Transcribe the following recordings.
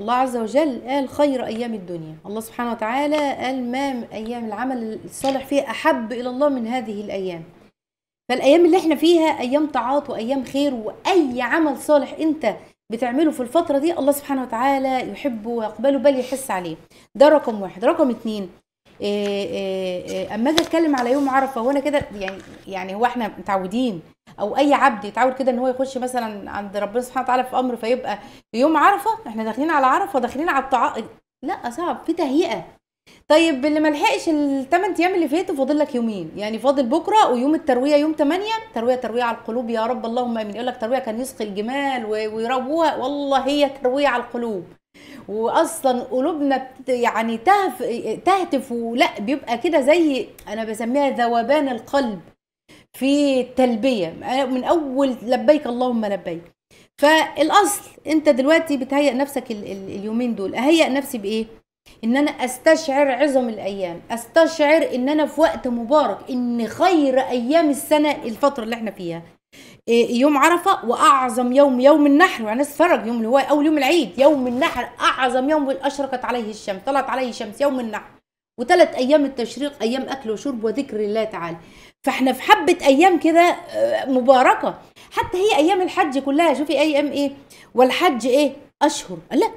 الله عز وجل قال خير أيام الدنيا الله سبحانه وتعالى قال ما أيام العمل الصالح فيها أحب إلى الله من هذه الأيام فالأيام اللي احنا فيها أيام طاعات وأيام خير وأي عمل صالح أنت بتعمله في الفترة دي الله سبحانه وتعالى يحبه ويقبله بل يحس عليه ده رقم واحد رقم اتنين آه، آه، آه، اما اجي اتكلم على يوم عرفه وانا كده يعني يعني هو احنا متعودين او اي عبد يتعود كده ان هو يخش مثلا عند ربنا سبحانه وتعالى في امر فيبقى في يوم عرفه احنا داخلين على عرفه داخلين على الطعام لا صعب في تهيئه طيب اللي ما لحقش الثمان ايام اللي فاتوا فاضل لك يومين يعني فاضل بكره ويوم الترويه يوم 8 ترويه ترويه على القلوب يا رب اللهم امين يقول لك ترويه كان يسقي الجمال ويروها والله هي ترويه على القلوب واصلا قلوبنا يعني تهف تهتف ولا بيبقى كده زي انا بسميها ذوبان القلب في التلبيه من اول لبيك اللهم لبيك فالاصل انت دلوقتي بتهيئ نفسك اليومين دول اهيئ نفسي بايه ان انا استشعر عظم الايام استشعر ان انا في وقت مبارك ان خير ايام السنه الفتره اللي احنا فيها إيه، يوم عرفة وأعظم يوم يوم النحر وأنا أتفرج يوم اللي هو أول يوم العيد يوم النحر أعظم يوم أشرقت عليه الشمس طلعت عليه الشمس يوم النحر وثلاث ايام التشريق ايام اكل وشرب وذكر الله تعالى فاحنا في حبه ايام كده آه، مباركه حتى هي ايام الحج كلها شوفي ايام ايه والحج ايه اشهر لا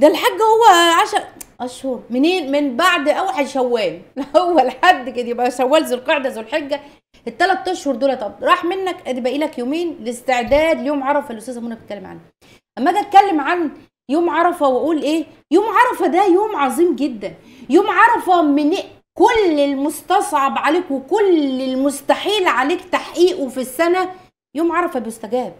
ده الحج هو عشر اشهر منين من بعد اوحد شوال هو الحد كده يبقى شوال ذو القعده ذو الحجه الثلاث اشهر دول طب راح منك ادي باقي لك يومين لاستعداد ليوم عرفه اللي الاستاذه منى بتتكلم عنه اما اجي اتكلم عن يوم عرفه واقول ايه يوم عرفه ده يوم عظيم جدا يوم عرفه من كل المستصعب عليك وكل المستحيل عليك تحقيقه في السنه يوم عرفه بيستجاب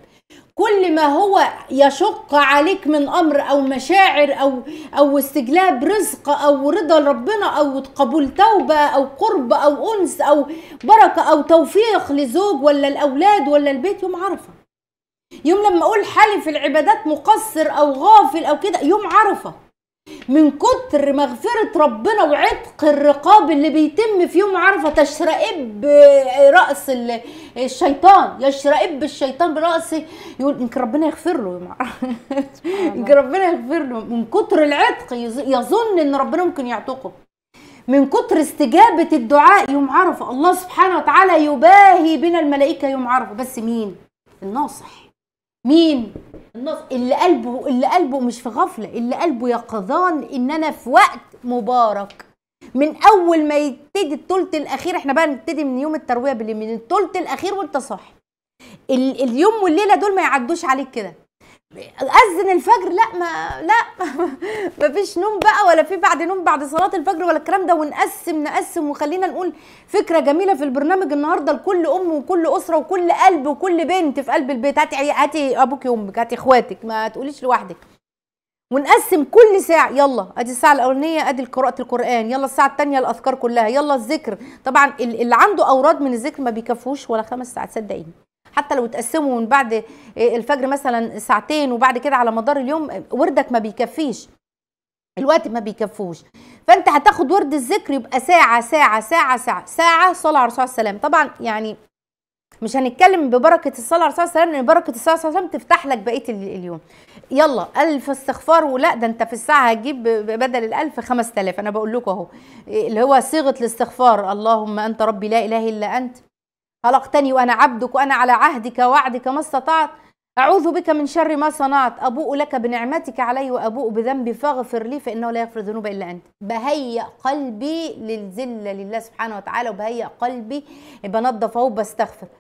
كل ما هو يشق عليك من امر او مشاعر او او استجلاب رزق او رضا ربنا او قبول توبه او قرب او انس او بركه او توفيق لزوج ولا الاولاد ولا البيت يوم عرفه يوم لما اقول حالي في العبادات مقصر او غافل او كده يوم عرفه من كتر مغفرة ربنا وعتق الرقاب اللي بيتم في يوم عرفة تشرئب رأس الشيطان يشرئب الشيطان برأسه يقول إنك ربنا يغفر له إنك ربنا يغفر له من كتر العتق يظن إن ربنا ممكن يعتقه من كتر استجابة الدعاء يوم عرفة الله سبحانه وتعالى يباهي بنا الملائكة يوم عرفة بس مين؟ الناصح مين النص اللي قلبه اللي قلبه مش في غفله اللي قلبه يقظان ان انا في وقت مبارك من اول ما يبتدي الثلث الاخير احنا بقى نبتدي من يوم الترويه بالليل من الثلث الاخير وانت صاحي اليوم والليله دول ما يعدوش عليك كده اذن الفجر لا ما لا مفيش نوم بقى ولا في بعد نوم بعد صلاه الفجر ولا الكلام ده ونقسم نقسم وخلينا نقول فكره جميله في البرنامج النهارده لكل ام وكل اسره وكل قلب وكل بنت في قلب البيت هاتي هاتي ابوكي وامك هاتي اخواتك ما تقوليش لوحدك ونقسم كل ساعة يلا ادي الساعة الأولانية ادي قراءة القرآن يلا الساعة الثانية الأذكار كلها يلا الذكر طبعا اللي عنده أوراد من الذكر ما بيكفوش ولا خمس ساعات صدقيني حتى لو تقسموا من بعد آه، الفجر مثلا ساعتين وبعد كده على مدار اليوم آه، وردك ما بيكفيش الوقت ما بيكفوش فانت هتاخد ورد الذكر يبقى ساعة ساعة ساعة ساعة ساعة صلاة على الرسول عليه السلام طبعا يعني مش هنتكلم ببركة الصلاة على الرسول عليه السلام لأن بركة الصلاة على الرسول عليه السلام تفتح لك بقية اليوم يلا ألف استغفار ولا ده أنت في الساعة هتجيب بدل الألف 5000 أنا بقول لكم أهو اللي هو صيغة الاستغفار اللهم أنت ربي لا إله إلا أنت خلقتني وأنا عبدك وأنا على عهدك ووعدك ما استطعت أعوذ بك من شر ما صنعت أبوء لك بنعمتك علي وأبوء بذنبي فاغفر لي فإنه لا يغفر الذنوب إلا أنت بهيأ قلبي للذلة لله سبحانه وتعالى وبهيأ قلبي بنظفه وبستغفر